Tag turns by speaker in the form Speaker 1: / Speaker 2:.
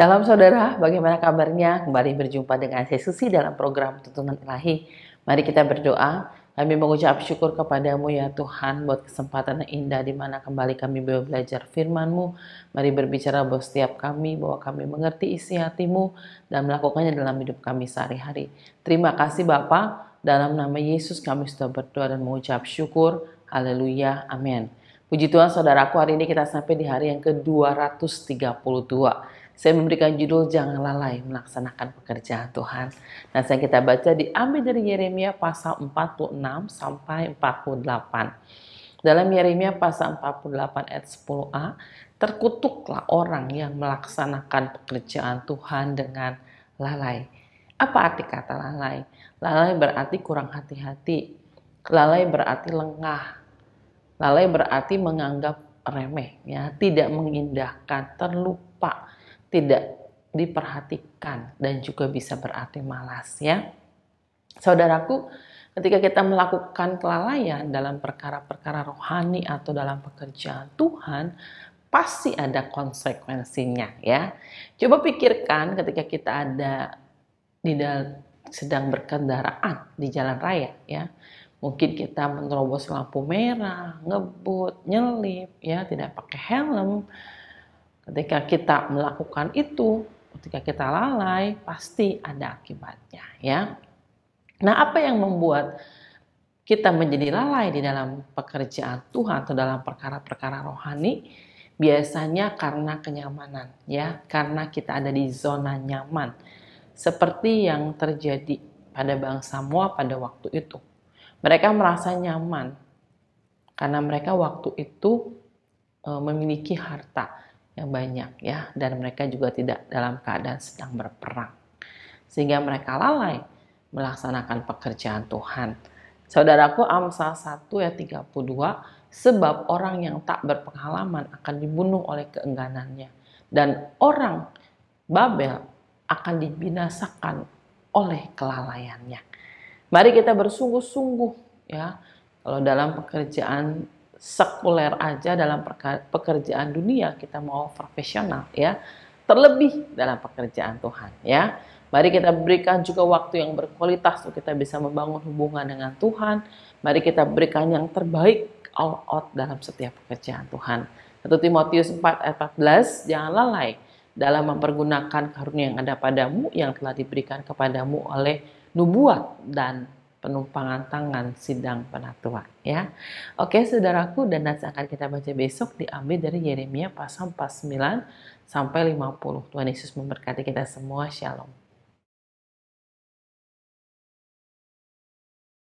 Speaker 1: Shalom saudara, bagaimana kabarnya? Kembali berjumpa dengan saya Susi dalam program Tuntunan Ilahi. Mari kita berdoa. Kami mengucap syukur kepadamu ya Tuhan buat kesempatan yang indah di mana kembali kami belajar FirmanMu. Mari berbicara buat setiap kami bahwa kami mengerti isi hatimu dan melakukannya dalam hidup kami sehari-hari. Terima kasih Bapa. Dalam nama Yesus kami sudah berdoa dan mengucap syukur. Haleluya. Amin. Puji Tuhan saudaraku hari ini kita sampai di hari yang ke-232. Saya memberikan judul jangan lalai melaksanakan pekerjaan Tuhan. Nah, saya kita baca diambil dari Yeremia pasal 46 sampai 48. Dalam Yeremia pasal 48 ayat 10a, terkutuklah orang yang melaksanakan pekerjaan Tuhan dengan lalai. Apa arti kata lalai? Lalai berarti kurang hati-hati. Lalai berarti lengah, Lalai berarti menganggap remeh, ya, tidak mengindahkan, terlupa, tidak diperhatikan dan juga bisa berarti malas ya. Saudaraku, ketika kita melakukan kelalaian dalam perkara-perkara rohani atau dalam pekerjaan Tuhan, pasti ada konsekuensinya ya. Coba pikirkan ketika kita ada di sedang berkendaraan di jalan raya ya. Mungkin kita menerobos lampu merah, ngebut, nyelip ya, tidak pakai helm, Ketika kita melakukan itu, ketika kita lalai, pasti ada akibatnya, ya. Nah, apa yang membuat kita menjadi lalai di dalam pekerjaan Tuhan atau dalam perkara-perkara rohani? Biasanya karena kenyamanan, ya, karena kita ada di zona nyaman. Seperti yang terjadi pada bangsa Moa pada waktu itu. Mereka merasa nyaman karena mereka waktu itu e, memiliki harta yang banyak ya dan mereka juga tidak dalam keadaan sedang berperang sehingga mereka lalai melaksanakan pekerjaan Tuhan. Saudaraku Amsal 1 ayat 32 sebab orang yang tak berpengalaman akan dibunuh oleh keengganannya dan orang Babel akan dibinasakan oleh kelalaiannya. Mari kita bersungguh-sungguh ya kalau dalam pekerjaan sekuler aja dalam pekerjaan dunia, kita mau profesional ya. Terlebih dalam pekerjaan Tuhan ya. Mari kita berikan juga waktu yang berkualitas untuk kita bisa membangun hubungan dengan Tuhan. Mari kita berikan yang terbaik all out dalam setiap pekerjaan Tuhan. 1 Timotius 4 ayat 14, jangan lalai dalam mempergunakan karunia yang ada padamu yang telah diberikan kepadamu oleh nubuat dan penumpangan tangan sidang penatua ya. Oke saudaraku dan nats akan kita baca besok diambil dari Yeremia pasal 49 sampai 50. Tuhan Yesus memberkati kita semua. Shalom.